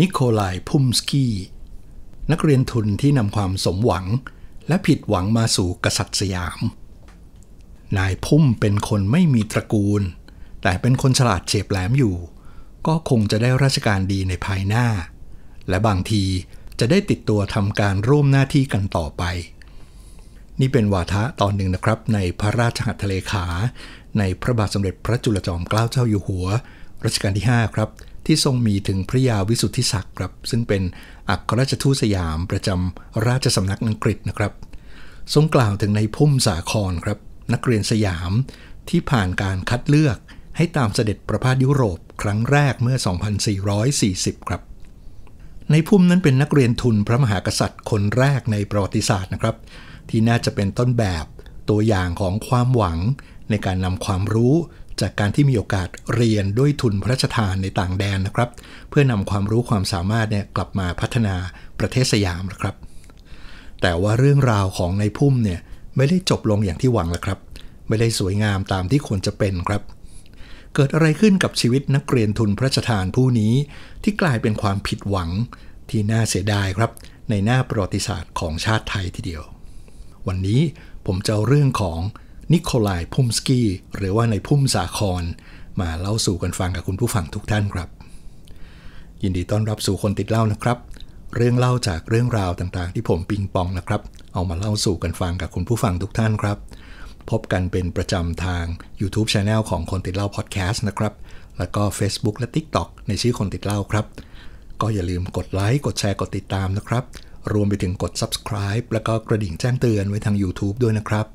นิโคลายพุ่มสกี้ นักเรียนทุนที่นำความสมหวังและผิดหวังมาสู่กษัตริย์สยาม นายพุ่มเป็นคนไม่มีตระกูล แต่เป็นคนฉลาดเฉียบแหลมอยู่ ก็คงจะได้ราชการดีในภายหน้า และบางทีจะได้ติดตัวทำการร่วมหน้าที่กันต่อไป นี่เป็นวาทะตอนหนึ่งนะครับ ในพระราชหัตถเลขา ในพระบาทสมเด็จพระจุลจอมเกล้าเจ้าอยู่หัว รัชกาลที่ 5 ครับที่ทรงมีถึงพระยาวิสุทธิศักดิ์ครับซึ่งเป็นอัครราชทูตสยามประจำราชสำนักอังกฤษนะครับ ทรงกล่าวถึงในพุ่มสาครครับนักเรียนสยามที่ผ่านการคัดเลือกให้ตามเสด็จประพาสยุโรปครั้งแรกเมื่อ 2440 ครับ ในพุ่มนั้นเป็นนักเรียนทุนพระมหากษัตริย์ คนแรกในประวัติศาสตร์นะครับ ที่น่าจะเป็นต้นแบบตัวอย่างของความหวังในการนำความรู้จากการที่มีโอกาสเรียนด้วยทุนพระราชทานในต่างแดนนะครับ เพื่อนำความรู้ความสามารถเนี่ยกลับมาพัฒนาประเทศสยามนะครับ แต่ว่าเรื่องราวของในพุ่มเนี่ยไม่ได้จบลงอย่างที่หวังละครับ ไม่ได้สวยงามตามที่ควรจะเป็นครับ เกิดอะไรขึ้นกับชีวิตนักเรียนทุนพระราชทานผู้นี้ที่กลายเป็นความผิดหวังที่น่าเสียดายครับในหน้าประวัติศาสตร์ของชาติไทยทีเดียว วันนี้ผมจะเอาเรื่องของนิโคลายพุ่มสกี้หรือว่าในพุ่มสาคร มาเล่าสู่กันฟังกับคุณผู้ฟังทุกท่านครับ ยินดีต้อนรับสู่คนติดเล่านะครับ เรื่องเล่าจากเรื่องราวต่างๆ ที่ผมปิงปองนะครับ เอามาเล่าสู่กันฟังกับคุณผู้ฟังทุกท่านครับ พบกันเป็นประจำทาง YouTube c h anel ของคนติดเล่าพอดแคสต์นะครับ แล้วก็ Facebook และ TikTok ในชื่อคนติดเล่าครับ ก็อย่าลืมกดไลค์ กดแชร์ กดติดตามนะครับรวมไปถึงกด subscribe แล้วก็กระดิ่งแจ้งเตือนไว้ทาง YouTube ด้วยนะครับ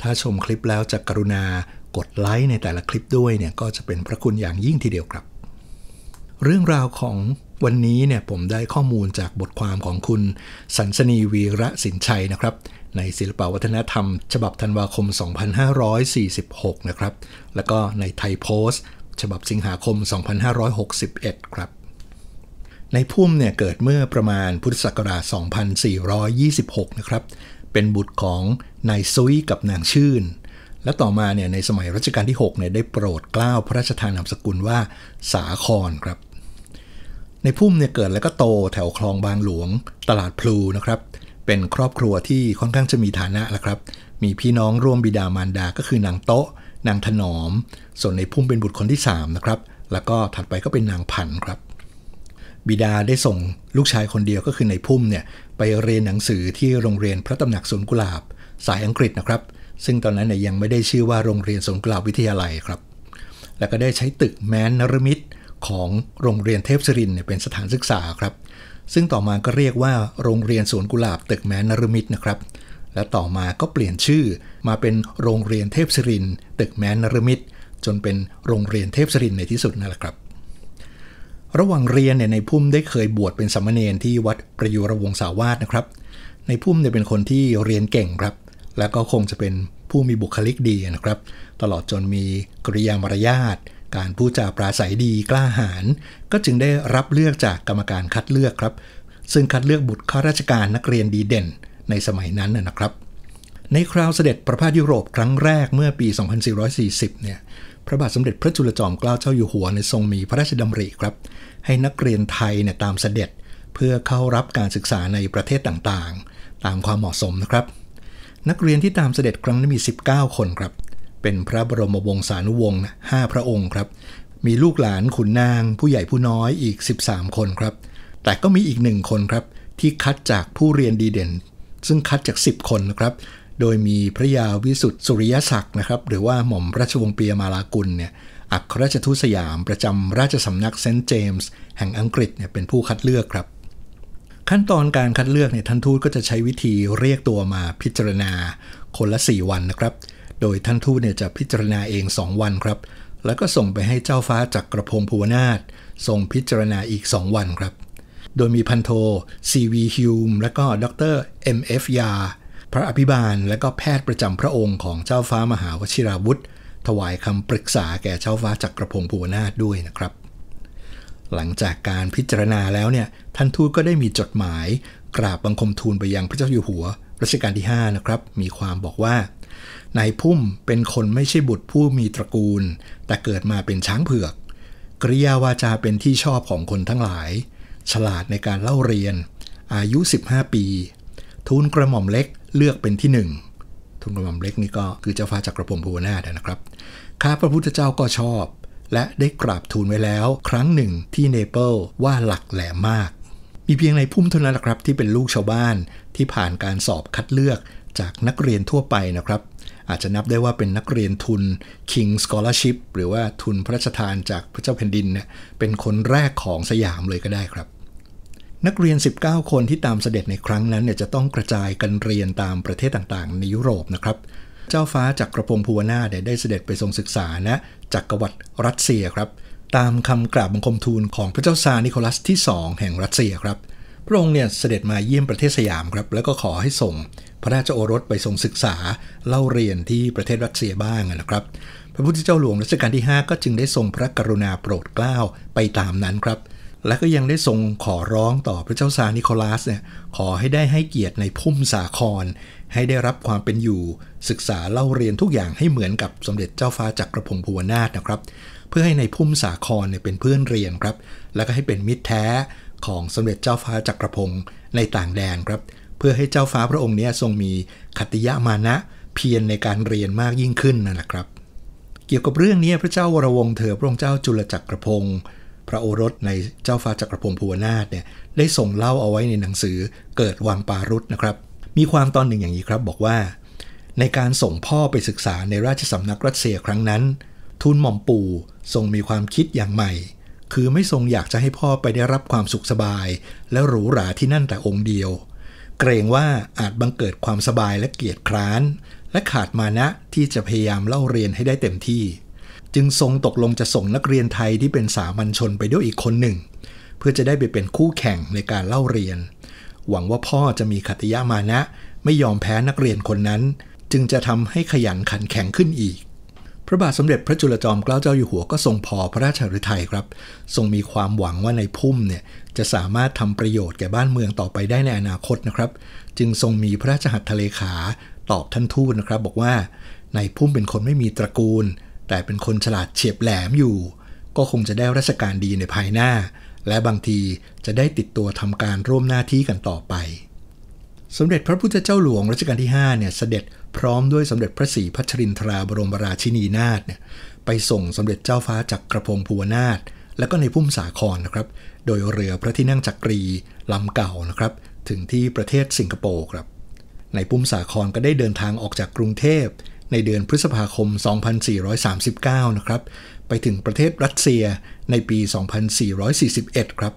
ถ้าชมคลิปแล้วจะกรุณากดไลค์ในแต่ละคลิปด้วยเนี่ยก็จะเป็นพระคุณอย่างยิ่งทีเดียวครับ เรื่องราวของวันนี้เนี่ยผมได้ข้อมูลจากบทความของคุณสันสนีวีระสินชัยนะครับ ในศิลปวัฒนธรรมฉบับธันวาคม 2546นะครับ แล้วก็ในไทยโพสต์ฉบับสิงหาคม 2561ครับในพุ่มเนี่ยเกิดเมื่อประมาณพุทธศักราช 2426 นะครับ เป็นบุตรของนายซุยกับนางชื่น และต่อมาเนี่ยในสมัยรัชกาลที่6เนี่ยได้โปรดเกล้าพระราชทานนามสกุลว่าสาครครับ ในพุ่มเนี่ยเกิดแล้วก็โตแถวคลองบางหลวงตลาดพลูนะครับ เป็นครอบครัวที่ค่อนข้างจะมีฐานะละครับ มีพี่น้องร่วมบิดามารดาก็คือนางโต๊ะ นางถนอม ส่วนในพุ่มเป็นบุตรคนที่3นะครับ แล้วก็ถัดไปก็เป็นนางผันครับบิดาได้ส่งลูกชายคนเดียวก็คือในพุ่มเนี่ยไปเรียนหนังสือที่โรงเรียนพระตำหนักสวนกุหลาบสายอังกฤษนะครับ ซึ่งตอนนั้นเนี่ยยังไม่ได้ชื่อว่าโรงเรียนสวนกุหลาบวิทยาลัยครับ แล้วก็ได้ใช้ตึกแมนนรมิตของโรงเรียนเทพศรินเนี่ยเป็นสถานศึกษาครับ ซึ่งต่อมาก็เรียกว่าโรงเรียนสวนกุหลาบ ตึกแมนนรมิตนะครับ และต่อมาก็เปลี่ยนชื่อมาเป็นโรงเรียนเทพศรินตึกแมนนรมิตจนเป็นโรงเรียนเทพศรินในที่สุดนั่นแหละครับระหว่างเรียนเนี่ยในพุ่มได้เคยบวชเป็นสมณเณรที่วัดประยุรวงศาวาสนะครับ ในพุ่มเนี่ยเป็นคนที่เรียนเก่งครับ และก็คงจะเป็นผู้มีบุคลิกดีนะครับ ตลอดจนมีกริยามารยาทการพูดจาปราศัยดีกล้าหาญก็จึงได้รับเลือกจากกรรมการคัดเลือกครับ ซึ่งคัดเลือกบุตรข้าราชการนักเรียนดีเด่น ในสมัยนั้นนะครับ ในคราวเสด็จประพาสยุโรปครั้งแรกเมื่อปี 2440 เนี่ยพระบาทสมเด็จพระจุลจอมเกล้าเจ้าอยู่หัวในทรงมีพระราชดำริครับ ให้นักเรียนไทยเนี่ยตามเสด็จเพื่อเข้ารับการศึกษาในประเทศต่างๆ ตามความเหมาะสมนะครับ นักเรียนที่ตามเสด็จครั้งนี้มี 19 คนครับ เป็นพระบรมวงศานุวงศ์ห้าพระองค์ครับ มีลูกหลานขุนนาง ผู้ใหญ่ผู้น้อยอีก 13 คนครับ แต่ก็มีอีกหนึ่งคนครับที่คัดจากผู้เรียนดีเด่น ซึ่งคัดจาก 10 คนนะครับโดยมีพระยาวิสุทธิสุริยศักดิ์นะครับ หรือว่าหม่อมราชวงศ์เปียมาลากุลเนี่ยอัครราชทูตสยามประจำราชสำนักเซนต์เจมส์แห่งอังกฤษเนี่ยเป็นผู้คัดเลือกครับ ขั้นตอนการคัดเลือกเนี่ยท่านทูตก็จะใช้วิธีเรียกตัวมาพิจารณาคนละ 4 วันนะครับโดยท่านทูตเนี่ยจะพิจารณาเอง 2 วันครับ แล้วก็ส่งไปให้เจ้าฟ้าจักรพงศ์ภูวนาถส่งพิจารณาอีก 2 วันครับ โดยมีพันโท ซีวีฮิวมและก็ดร M.F. ยาพระอภิบาลและก็แพทย์ประจำพระองค์ของเจ้าฟ้ามหาวชิราวุธ ถวายคำปรึกษาแก่เจ้าฟ้าจักรพงศ์ภูวนาถด้วยนะครับ หลังจากการพิจารณาแล้วเนี่ยท่านทูตก็ได้มีจดหมายกราบบังคมทูลไปยังพระเจ้าอยู่หัว รัชกาลที่5นะครับ มีความบอกว่านายพุ่มเป็นคนไม่ใช่บุตรผู้มีตระกูล แต่เกิดมาเป็นช้างเผือก กริยาวาจาเป็นที่ชอบของคนทั้งหลาย ฉลาดในการเล่าเรียน อายุ 15 ปี ทูลกระหม่อมเล็กเลือกเป็นที่หนึ่งทุนกระหม่อมเล็กนี่ก็คือเจ้าฟ้าจักรพรมภูวนาถนะครับข้าพระพุทธเจ้าก็ชอบ และได้กราบทูลไว้แล้วครั้งหนึ่งที่เนเปิลว่าหลักแหลมมาก มีเพียงในพุ่มเท่านั้นแหละครับที่เป็นลูกชาวบ้านที่ผ่านการสอบคัดเลือกจากนักเรียนทั่วไปนะครับ อาจจะนับได้ว่าเป็นนักเรียนทุน King Scholarship หรือว่าทุนพระราชทานจากพระเจ้าแผ่นดินเนี่ยเป็นคนแรกของสยามเลยก็ได้ครับนักเรียน 19 คนที่ตามเสด็จในครั้งนั้นเนี่ยจะต้องกระจายกันเรียนตามประเทศต่างๆในยุโรปนะครับ เจ้าฟ้าจักรพงศ์ภูวนาน่ได้เสด็จไปทรงศึกษานะจักรวรรดิรัสเซียครับ ตามคำกราบบังคมทูลของพระเจ้าซาร์นิโคลัสที่ 2 แห่งรัสเซียครับ พระองค์เนี่ยเสด็จมาเยี่ยมประเทศสยามครับ แล้วก็ขอให้ส่ง พระราชโอรสไปทรงศึกษา เล่าเรียนที่ประเทศรัสเซียบ้างนะครับ พระพุทธเจ้าหลวงรัชกาลที่ 5 ก็จึงได้ทรงพระกรุณาโปรดเกล้าไปตามนั้นครับเและก็ยังได้ทรงขอร้องต่อพระเจ้าซานิโคลัสเนี่ยขอให้ได้ให้เกียรติในพุ่มสาคร ให้ได้รับความเป็นอยู่ ศึกษาเล่าเรียนทุกอย่างให้เหมือนกับสมเด็จเจ้าฟ้าจักรพงศ์ภูวนาถนะครับ เพื่อให้ในพุ่มสาครเนี่ยเป็นเพื่อนเรียนครับ แล้วก็ให้เป็นมิตรแท้ของสมเด็จเจ้าฟ้าจักรพงศ์ในต่างแดนครับ เพื่อให้เจ้าฟ้าพระองค์เนี่ยทรงมีคติยะมานะเพียรในการเรียนมากยิ่งขึ้นนะครับ เกี่ยวกับเรื่องนี้พระเจ้าวรวงเธอพระองค์เจ้าจุลจักรพงศ์พระโอรสในเจ้าฟ้าจักรพงศ์ภูวนาถเนี่ยได้ส่งเล่าเอาไว้ในหนังสือเกิดวังปารุษนะครับ มีความตอนหนึ่งอย่างนี้ครับ บอกว่า ในการส่งพ่อไปศึกษาในราชสำนักรัสเซียครั้งนั้นทุนหม่อมปู่ทรงมีความคิดอย่างใหม่ คือไม่ทรงอยากจะให้พ่อไปได้รับความสุขสบาย และหรูหราที่นั่นแต่องค์เดียว เกรงว่าอาจบังเกิดความสบายและเกียรติคร้านและขาดมานะที่จะพยายามเล่าเรียนให้ได้เต็มที่จึงทรงตกลงจะส่งนักเรียนไทยที่เป็นสามัญชนไปด้วยอีกคนหนึ่ง เพื่อจะได้ไปเป็นคู่แข่งในการเล่าเรียน หวังว่าพ่อจะมีขัตยามานะ ไม่ยอมแพ้นักเรียนคนนั้น จึงจะทำให้ขยันขันแข็งขึ้นอีก พระบาทสมเด็จพระจุลจอมเกล้าเจ้าอยู่หัวก็ทรงพอพระราชฤทัยครับทรงมีความหวังว่าในพุ่มเนี่ยจะสามารถทำประโยชน์แก่บ้านเมืองต่อไปได้ในอนาคตนะครับ จึงทรงมีพระราชหัตถเลขาตอบท่านทูตนะครับ บอกว่าในพุ่มเป็นคนไม่มีตระกูลแต่เป็นคนฉลาดเฉียบแหลมอยู่ ก็คงจะได้ราชการดีในภายหน้า และบางทีจะได้ติดตัวทำการร่วมหน้าที่กันต่อไป สมเด็จพระพุทธเจ้าหลวงรัชกาลที่ 5เนี่ยเสด็จพร้อมด้วยสมเด็จพระศรีพัชรินทราบรมราชินีนาถเนี่ยไปส่งสมเด็จเจ้าฟ้าจักกระพงศ์ภูวนาถและก็ในพุ่มสาครนะครับโดยเรือพระที่นั่งจักรีลำเก่านะครับถึงที่ประเทศสิงคโปร์ครับในพุ่มสาครก็ได้เดินทางออกจากกรุงเทพในเดือนพฤษภาคม 2439 นะครับ ไปถึงประเทศรัสเซียในปี 2441 ครับ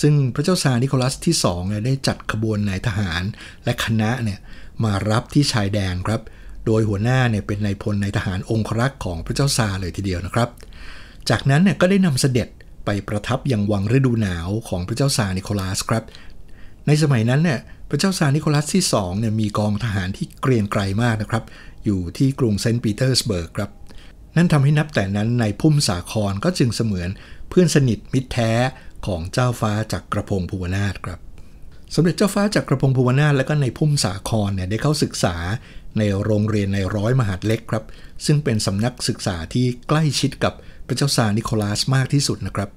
ซึ่งพระเจ้าซาร์นิโคลัสที่ 2 ได้จัดขบวนนายทหารและคณะเนี่ยมารับที่ชายแดนครับ โดยหัวหน้าเนี่ยเป็นนายพลนายทหารองครักษ์ของพระเจ้าซาร์เลยทีเดียวนะครับ จากนั้นเนี่ย ก็ได้นำเสด็จไปประทับยังวังฤดูหนาวของพระเจ้าซาร์นิโคลัสครับ ในสมัยนั้นเนี่ย พระเจ้าซาร์นิโคลัสที่2เนี่ย มีกองทหารที่เกรียงไกรมากนะครับอยู่ที่กรุงเซนต์ปีเตอร์สเบิร์กครับ นั่นทำให้นับแต่นั้นในพุ่มสาคร ก็จึงเสมือนเพื่อนสนิทมิตรแท้ของเจ้าฟ้าจากกระพงภูวนาถครับ สมเด็จเจ้าฟ้าจากกระพงภูวนาถและก็ในพุ่มสาครเนี่ยได้เข้าศึกษาในโรงเรียนในร้อยมหาดเล็กครับ ซึ่งเป็นสำนักศึกษาที่ใกล้ชิดกับพระเจ้าซานิโคลัสมากที่สุดนะครับ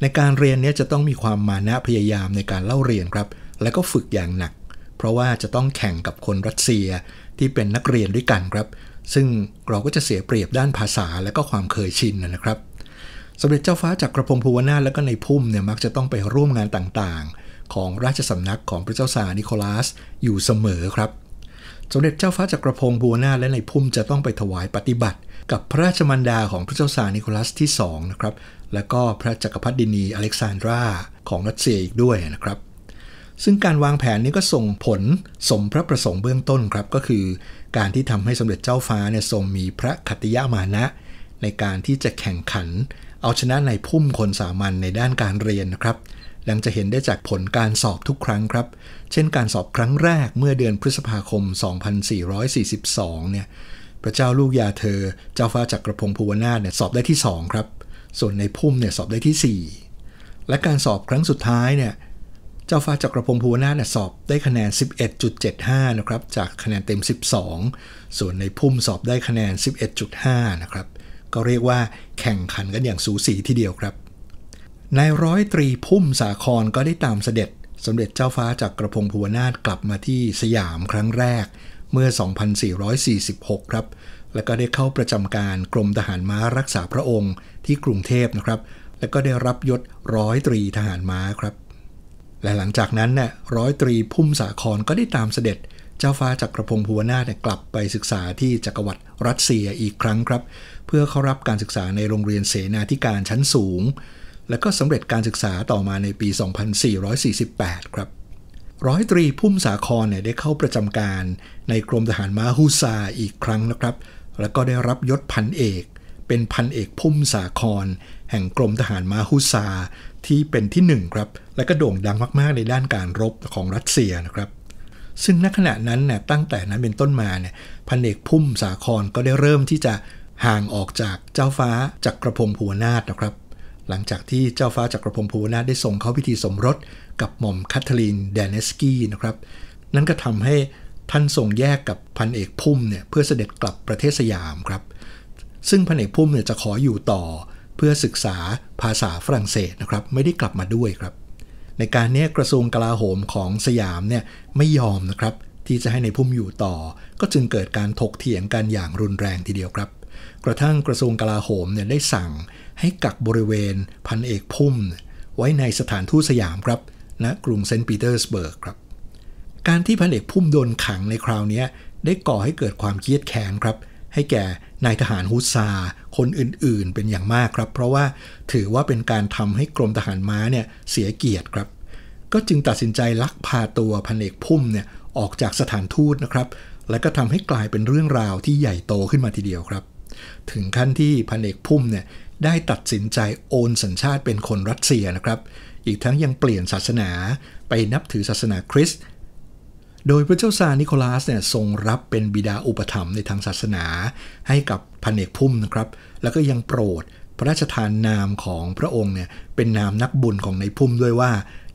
ในการเรียนนี้จะต้องมีความมานะพยายามในการเล่าเรียนครับ และก็ฝึกอย่างหนัก เพราะว่าจะต้องแข่งกับคนรัสเซียที่เป็นนักเรียนด้วยกันครับ ซึ่งเราก็จะเสียเปรียบด้านภาษาและก็ความเคยชินนะครับ สมเด็จเจ้าฟ้าจากกระพงศ์ภูวนาถและก็ในพุ่มเนี่ยมักจะต้องไปร่วมงานต่างๆ ของราชสำนักของพระเจ้าสานิโคลัสอยู่เสมอครับ สมเด็จเจ้าฟ้าจากกระพงศ์ภูวนาถและในพุ่มจะต้องไปถวายปฏิบัติ กับพระราชมารดาของพระเจ้าสานิโคลัสที่2นะครับ และก็พระจักรพรรดินีอเล็กซานดราของรัสเซียอีกด้วยนะครับซึ่งการวางแผนนี้ก็ส่งผลสมพระประสงค์เบื้องต้นครับ ก็คือ การที่ทำให้สมเด็จเจ้าฟ้าเนี่ยทรงมีพระคติยามานะ ในการที่จะแข่งขัน เอาชนะในพุ่มคนสามัญในด้านการเรียนนะครับ หลังจะเห็นได้จากผลการสอบทุกครั้งครับ เช่นการสอบครั้งแรกเมื่อเดือนพฤษภาคม 2442 เนี่ย พระเจ้าลูกยาเธอ เจ้าฟ้าจักรพงศ์ภูวนาถเนี่ยสอบได้ที่2ครับ ส่วนในพุ่มเนี่ยสอบได้ที่ 4 และการสอบครั้งสุดท้ายเนี่ยเจ้าฟ้าจักรพงศ์ภูวนาถสอบได้คะแนน 11.75นะครับจากคะแนนเต็ม 12 ส่วนในพุ่มสอบได้คะแนน 11.5 นะครับ ก็เรียกว่าแข่งขันกันอย่างสูสีทีเดียวครับนายร้อยตรีพุ่มสาครก็ได้ตามเสด็จ สมเด็จเจ้าฟ้าจักรพงศ์ภูวนาถกลับมาที่สยามครั้งแรกเมื่อ 2446 ครับ แล้วก็ได้เข้าประจำการกรมทหารม้ารักษาพระองค์ที่กรุงเทพนะครับ แล้วก็ได้รับยศร้อยตรีทหารม้าครับและหลังจากนั้นน่ยร้อยตรีพุ่มสาครก็ได้ตามเสด็จเจ้าฟ้าจักรพงศ์ภูวนาถกลับไปศึกษาที่จักรวรรดิรัสเซียอีกครั้งครับ เพื่อเข้ารับการศึกษาในโรงเรียนเสนาธิการชั้นสูง และก็สำเร็จการศึกษาต่อมาในปี2448ครับร้อยตรีพุ่มสาครเนี่ยได้เข้าประจำการ ในกรมทหารม้าฮูซาอีกครั้งนะครับ แล้วก็ได้รับยศพันเอกเป็นพันเอกพุ่มสาคร แห่ง กรมทหารมาฮุซาที่เป็นที่หนึ่งครับและก็โด่งดังมากๆในด้านการรบของรัสเซียนะครับ ซึ่งณขณะนั้นเนี่ยตั้งแต่นั้นเป็นต้นมาเนี่ยพันเอกพุ่มสาครก็ได้เริ่มที่จะห่างออกจากเจ้าฟ้าจักรพงศ์ภูวนาถนะครับ หลังจากที่เจ้าฟ้าจักรพงศ์ภูวนาถได้ส่งเขาพิธีสมรสกับหม่อมคาทลีนแดนเนสกี้นะครับ นั่นก็ทำให้ท่านส่งแยกกับพันเอกพุ่มเนี่ยเพื่อเสด็จกลับประเทศสยามครับซึ่งพันเอกพุ่มเนี่ยจะขออยู่ต่อ เพื่อศึกษาภาษาฝรั่งเศสนะครับ ไม่ได้กลับมาด้วยครับ ในการนี้กระทรวงกลาโหมของสยามเนี่ยไม่ยอมนะครับ ที่จะให้ในพุ่มอยู่ต่อ ก็จึงเกิดการถกเถียงกันอย่างรุนแรงทีเดียวครับ กระทั่งกระทรวงกลาโหมเนี่ยได้สั่งให้กักบริเวณพันเอกพุ่ม ไว้ในสถานทูตสยามครับณนะกรุงเซนต์ปีเตอร์สเบิร์กครับการที่พันเอกพุ่มโดนขังในคราวนี้ได้ก่อให้เกิดความเครียดแค้นครับให้แก่นายทหารฮุซาคนอื่นๆเป็นอย่างมากครับ เพราะว่าถือว่าเป็นการทำให้กรมทหารม้าเนี่ยเสียเกียรติครับ ก็จึงตัดสินใจลักพาตัวพันเอกพุ่มเนี่ยออกจากสถานทูตนะครับและก็ทำให้กลายเป็นเรื่องราวที่ใหญ่โตขึ้นมาทีเดียวครับ ถึงขั้นที่พันเอกพุ่มเนี่ยได้ตัดสินใจโอนสัญชาติเป็นคนรัสเซียนะครับอีกทั้งยังเปลี่ยนศาสนาไปนับถือศาสนาคริสต์โดยพระเจ้าซานิโคลัสเนี่ยทรงรับเป็นบิดาอุปถัมภ์ในทางศาสนาให้กับพันเอกพุ่มนะครับ แล้วก็ยังโปรดพระราชทานนามของพระองค์เนี่ย เป็นนามนักบุญของในพุ่มด้วยว่า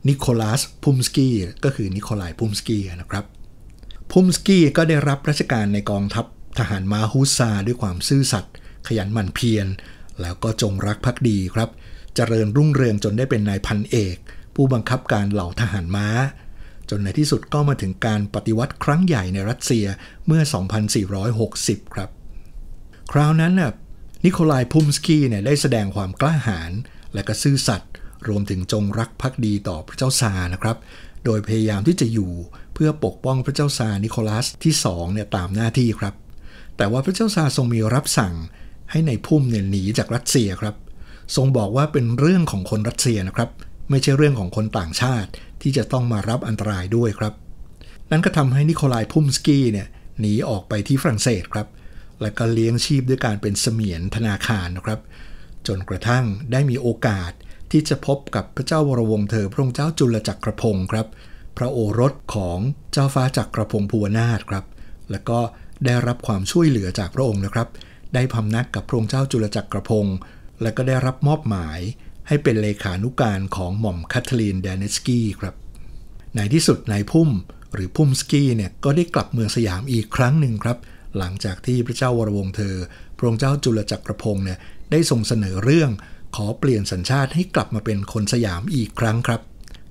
นิโคลัสพุ่มสกี้ ก็คือนิโคลายพุ่มสกี้นะครับ พุ่มสกี้ก็ได้รับราชการในกองทัพทหารมาฮูซาด้วยความซื่อสัตย์ขยันหมั่นเพียร แล้วก็จงรักภักดีครับ เจริญรุ่งเรืองจนได้เป็นนายพันเอก ผู้บังคับการเหล่าทหารม้าจนในที่สุดก็มาถึงการปฏิวัติครั้งใหญ่ในรัสเซียเมื่อ 2460 ครับ คราวนั้นน่ะนิโคลายพุมสกี้เนี่ยได้แสดงความกล้าหาญและก็ซื่อสัตย์รวมถึงจงรักภักดีต่อพระเจ้าซานะครับโดยพยายามที่จะอยู่เพื่อปกป้องพระเจ้าซานิโคลัสที่2เนี่ยตามหน้าที่ครับ แต่ว่าพระเจ้าซาทรงมีรับสั่งให้ในพุ่มเนี่ยหนีจากรัสเซียครับ ทรงบอกว่าเป็นเรื่องของคนรัสเซียนะครับไม่ใช่เรื่องของคนต่างชาติที่จะต้องมารับอันตรายด้วยครับ นั่นก็ทำให้นิโคลายพุ่มสกี้เนี่ยหนีออกไปที่ฝรั่งเศสครับ และก็เลี้ยงชีพด้วยการเป็นเสมียนธนาคารนะครับ จนกระทั่งได้มีโอกาสที่จะพบกับพระเจ้าวรวงเธอ พระองค์เจ้าจุลจักรพงศ์ครับ พระโอรสของเจ้าฟ้าจักรพงศ์ภูวนาถครับ แล้วก็ได้รับความช่วยเหลือจากพระองค์นะครับ ได้พำนักกับพระองค์เจ้าจุลจักรพงศ์และก็ได้รับมอบหมายให้เป็นเลขานุการของหม่อมคาทลีนแดนเนสกี้ครับในที่สุดนายพุ่มหรือพุ่มสกี้เนี่ยก็ได้กลับเมืองสยามอีกครั้งหนึ่งครับ หลังจากที่พระเจ้าวรวงเธอ พระองค์เจ้าจุลจักรพงศ์เนี่ยได้ส่งเสนอเรื่อง ขอเปลี่ยนสัญชาติให้กลับมาเป็นคนสยามอีกครั้งครับ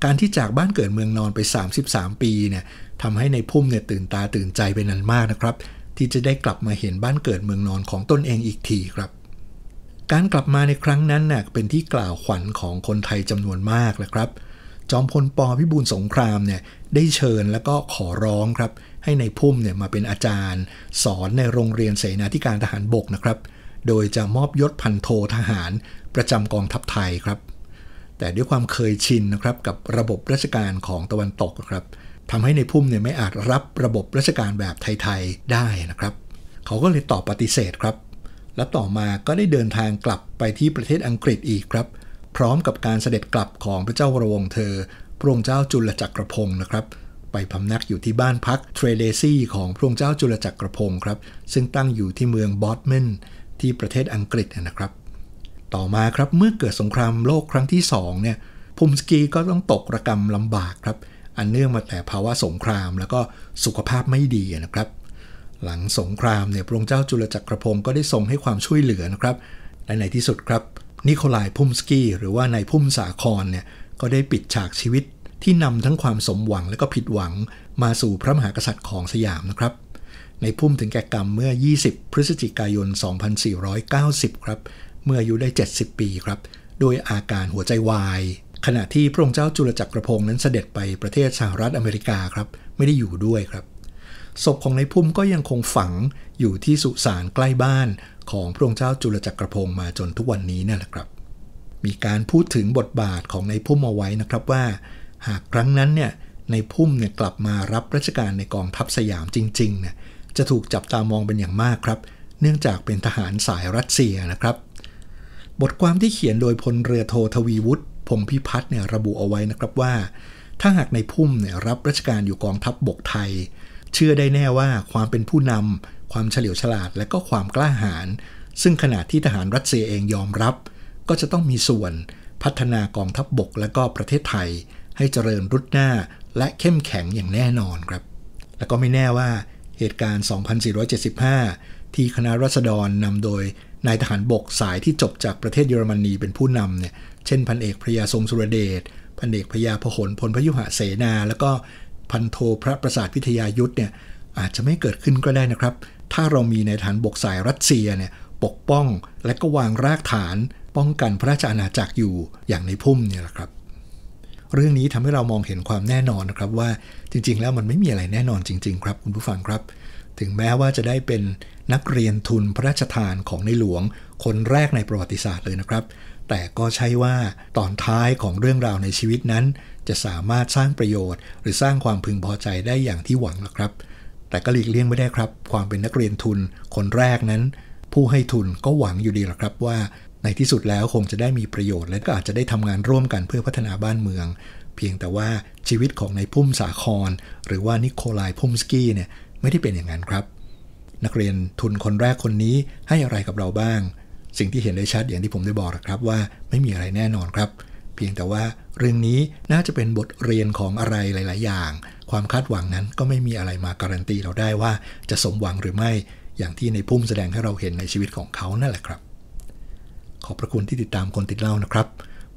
การที่จากบ้านเกิดเมืองนอนไป 33 ปีเนี่ยทำให้ในพุ่มเนี่ยตื่นตาตื่นใจเป็นนันมากนะครับ ที่จะได้กลับมาเห็นบ้านเกิดเมืองนอนของตนเองอีกทีครับการกลับมาในครั้งนั้นนะ่ะเป็นที่กล่าวขวัญของคนไทยจำนวนมากและครับ จอมพลปพิบูลสงครามเนี่ยได้เชิญแล้วก็ขอร้องครับ ให้ในพุ่มเนี่ยมาเป็นอาจารย์ สอนในโรงเรียนเสนาธิการทหารบกนะครับ โดยจะมอบยศพันโททหาร ประจำกองทัพไทยครับ แต่ด้วยความเคยชินนะครับกับระบบราชการของตะวันตกครับทำให้ในพุ่มเนี่ยไม่อาจรับระบบราชการแบบไทยๆได้นะครับ เขาก็เลยตอบปฏิเสธครับและต่อมาก็ได้เดินทางกลับไปที่ประเทศอังกฤษอีกครับ พร้อมกับการเสด็จกลับของพระเจ้าวรวงเธอ พระองค์เจ้าจุลจักรพงศ์นะครับ ไปพำนักอยู่ที่บ้านพักเทรเลซี่ของพระองค์เจ้าจุลจักรพงศ์ครับซึ่งตั้งอยู่ที่เมืองบอสเมนที่ประเทศอังกฤษนะครับ ต่อมาครับเมื่อเกิดสงครามโลกครั้งที่ 2 เนี่ยพุมสกีก็ต้องตกระกรรมลำบากครับอันเนื่องมาแต่ภาวะสงคราม แล้วก็สุขภาพไม่ดีนะครับหลังสงครามเนี่ยพระองค์เจ้าจุลจักรพงศ์ก็ได้ทรงให้ความช่วยเหลือนะครับและในที่สุดครับ นิโคลายพุ่มสกี้หรือว่านายพุ่มสาครเนี่ยก็ได้ปิดฉากชีวิตที่นำทั้งความสมหวังและก็ผิดหวังมาสู่พระมหากษัตริย์ของสยามนะครับในพุ่มถึงแก่กรรมเมื่อ 20 พฤศจิกายน 2490 ครับเมื่ออายุได้ 70 ปีครับโดยอาการหัวใจวาย ขณะที่พระองค์เจ้าจุลจักรพงศ์นั้นเสด็จไปประเทศสหรัฐอเมริกาครับไม่ได้อยู่ด้วยครับศพของในพุ่มก็ยังคงฝังอยู่ที่สุสานใกล้บ้านของพระองค์เจ้าจุลจักรพงศ์มาจนทุกวันนี้นั่นแหละครับ มีการพูดถึงบทบาทของในพุ่มเอาไว้นะครับว่า หากครั้งนั้นเนี่ยในพุ่มเนี่ยกลับมารับราชการในกองทัพสยามจริงๆเนี่ยจะถูกจับตามองเป็นอย่างมากครับ เนื่องจากเป็นทหารสายรัสเซียนะครับ บทความที่เขียนโดยพลเรือโททวีวุฒิพงพิพัฒน์เนี่ยระบุเอาไว้นะครับว่า ถ้าหากในพุ่มเนี่ยรับราชการอยู่กองทัพบบกไทยเชื่อได้แน่ว่าความเป็นผู้นำความเฉลียวฉลาดและก็ความกล้าหาญซึ่งขณะที่ทหารรัสเซียเองยอมรับ ก็จะต้องมีส่วนพัฒนากองทัพบบก และก็ประเทศไทย ให้เจริญรุดหน้า และเข้มแข็งอย่างแน่นอนครับ และก็ไม่แน่ว่าเหตุการณ์ 2475 ที่คณะรัษฎรนำโดยนายทหารบกสายที่จบจากประเทศเยอรมนีเป็นผู้นำเนี่ยเช่นพันเอกพระยาทรงสุรเดชพันเอกพระยาพหลพลพยุหะเสนา แล้วก็พันโทพระประสาทพิทยายุทธเนี่ยอาจจะไม่เกิดขึ้นก็ได้นะครับ ถ้าเรามีในฐานบกสายรัสเซียเนี่ยปกป้องและก็วางรากฐาน ป้องกันพระราชอาณาจักรอยู่อย่างในพุ่มเนี่ยแหละครับ เรื่องนี้ทำให้เรามองเห็นความแน่นอนนะครับว่าจริง ๆ แล้วมันไม่มีอะไรแน่นอนจริง ๆ ครับ คุณผู้ฟังครับ ถึงแม้ว่าจะได้เป็นนักเรียนทุนพระราชทานของในหลวง คนแรกในประวัติศาสตร์เลยนะครับแต่ก็ใช่ว่าตอนท้ายของเรื่องราวในชีวิตนั้น จะสามารถสร้างประโยชน์ หรือสร้างความพึงพอใจได้อย่างที่หวังหรอกครับ แต่ก็หลีกเลี่ยงไม่ได้ครับ ความเป็นนักเรียนทุนคนแรกนั้น ผู้ให้ทุนก็หวังอยู่ดีหรอกครับว่าในที่สุดแล้วคงจะได้มีประโยชน์และก็อาจจะได้ทำงานร่วมกันเพื่อพัฒนาบ้านเมือง เพียงแต่ว่าชีวิตของนายพุ่มสาคร หรือว่านิโคลายพุ่มสกี้เนี่ยไม่ได้เป็นอย่างนั้นครับนักเรียนทุนคนแรกคนนี้ให้อะไรกับเราบ้างสิ่งที่เห็นได้ชัดอย่างที่ผมได้บอกนะครับ ว่าไม่มีอะไรแน่นอนครับ เพียงแต่ว่าเรื่องนี้น่าจะเป็นบทเรียนของอะไรหลาย ๆ อย่าง ความคาดหวังนั้นก็ไม่มีอะไรมา การันตีเราได้ว่าจะสมหวังหรือไม่อย่างที่ในพุ่มแสดงให้เราเห็นในชีวิตของเขานั่นแหละครับ ขอบพระคุณที่ติดตามคนติดเล่านะครับ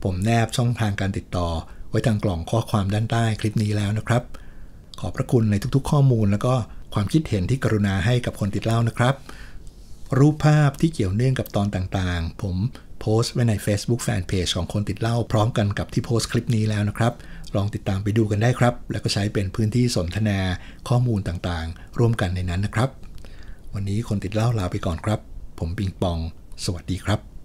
ผมแนบช่องทางการติดต่อ ไว้ทางกล่องข้อความด้านใต้คลิปนี้แล้วนะครับ ขอบพระคุณในทุก ๆ ข้อมูลแล้วก็ความคิดเห็นที่กรุณาให้กับคนติดเล่านะครับรูปภาพที่เกี่ยวเนื่องกับตอนต่างๆ ผมโพสต์ไว้ใน Facebook Fanpage ของคนติดเล่าพร้อมกันกับที่โพสต์คลิปนี้แล้วนะครับ ลองติดตามไปดูกันได้ครับ แล้วก็ใช้เป็นพื้นที่สนทนาข้อมูลต่างๆ ร่วมกันในนั้นนะครับ วันนี้คนติดเล่าลาไปก่อนครับ ผมปิงปอง สวัสดีครับ